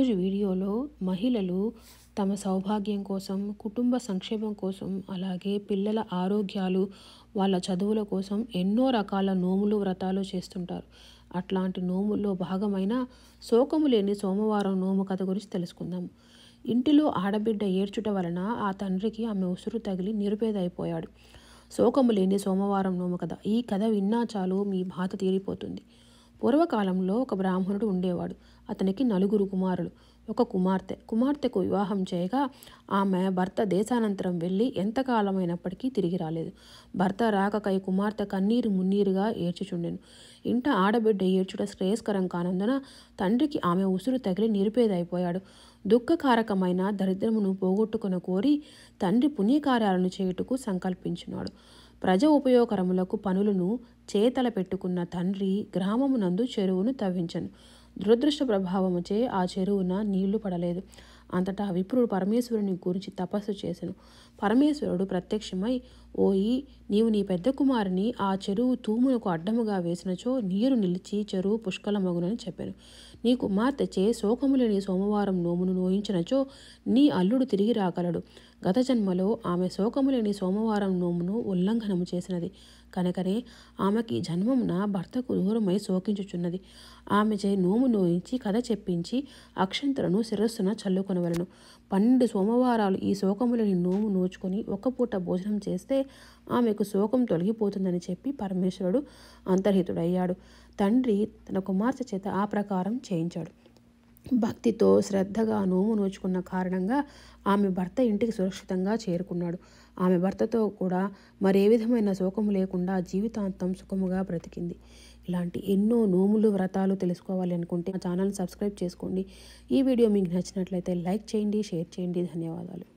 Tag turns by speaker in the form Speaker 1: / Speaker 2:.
Speaker 1: ఈరోజు వీడియోలో మహిళలు తమ సౌభాగ్యం కోసం కుటుంబ సంక్షేమం కోసం అలాగే పిల్లల ఆరోగ్యాలు వాళ్ళ చదువుల కోసం ఎన్నో రకాల నోములు వ్రతాలు చేస్తుంటారు అట్లాంటి నోముల్లో భాగమైన శోకము లేని సోమవారం నోము కథ గురించి తెలుసుకుందాం ఇంటిలో ఆడబిడ్డ ఏడ్చుట వలన ఆ తండ్రికి ఆమె ఉసురు తగిలి నిరుపేద అయిపోయాడు శోకము లేని సోమవారం నోము కథ ఈ కథ విన్నా చాలు మీ బాధ తీరిపోతుంది పూర్వకాలంలో ఒక బ్రాహ్మణుడు ఉండేవాడు అతనికి నలుగురు కుమారులు ఒక కుమార్తె కుమార్తెకు వివాహం చేయగా ఆమె భర్త దేశానంతరం వెళ్ళి ఎంతకాలమైనప్పటికీ తిరిగి రాలేదు భర్త రాకకై కుమార్తె కన్నీరు మున్నీరుగా ఏడ్చుచుండెను ఇంట ఆడబిడ్డ ఏడ్చుట శ్రేయస్కరం కానందున తండ్రికి ఆమె ఉసురు తగిలి నిరుపేదైపోయాడు దుఃఖకారకమైన దరిద్రమును పోగొట్టుకున కోరి తండ్రి పుణ్యకార్యాలను చేయుటకు సంకల్పించున్నాడు ప్రజ ఉపయోగకరములకు పనులను చేతల పెట్టుకున్న తండ్రి గ్రామమునందు చెరువును తవ్వించను దురదృష్ట ప్రభావముచే ఆ చెరువున నీళ్లు పడలేదు అంతటా విప్రుడు పరమేశ్వరుని గురించి తపస్సు చేసెను పరమేశ్వరుడు ప్రత్యక్షమై ఓయి నీవు నీ పెద్ద కుమారుని ఆ చెరువు తూమునకు అడ్డముగా వేసినచో నీరు నిలిచి చెరువు పుష్కలమగునని చెప్పాను నీ కుమార్తె శోకము లేని సోమవారం నోమును నోయించినచో నీ అల్లుడు తిరిగి రాగలడు గత జన్మలో ఆమె శోకము లేని సోమవారం నోమును ఉల్లంఘనము చేసినది కనుకనే ఆమెకి జన్మమున భర్తకు దూరమై శోకించుచున్నది ఆమె చే నోము నోయించి కథ చెప్పించి అక్షంతలను శిరస్సున చల్లుకొన కానువలను పన్నెండు సోమవారాలు ఈ శోకములని నోము నోచుకొని ఒక పూట భోజనం చేస్తే ఆమెకు శోకం తొలగిపోతుందని చెప్పి పరమేశ్వరుడు అంతర్హితుడయ్యాడు తండ్రి తన కుమార్తె చేత ఆ ప్రకారం చేయించాడు భక్తితో శ్రద్ధగా నోము నోచుకున్న కారణంగా ఆమె భర్త ఇంటికి సురక్షితంగా చేరుకున్నాడు ఆమె భర్తతో కూడా మరే విధమైన శోకము లేకుండా జీవితాంతం సుఖముగా బ్రతికింది ఇలాంటి ఎన్నో నోములు వ్రతాలు తెలుసుకోవాలి అనుకుంటే మా ఛానల్ సబ్స్క్రైబ్ చేసుకోండి ఈ వీడియో మీకు నచ్చినట్లయితే లైక్ చేయండి షేర్ చేయండి ధన్యవాదాలు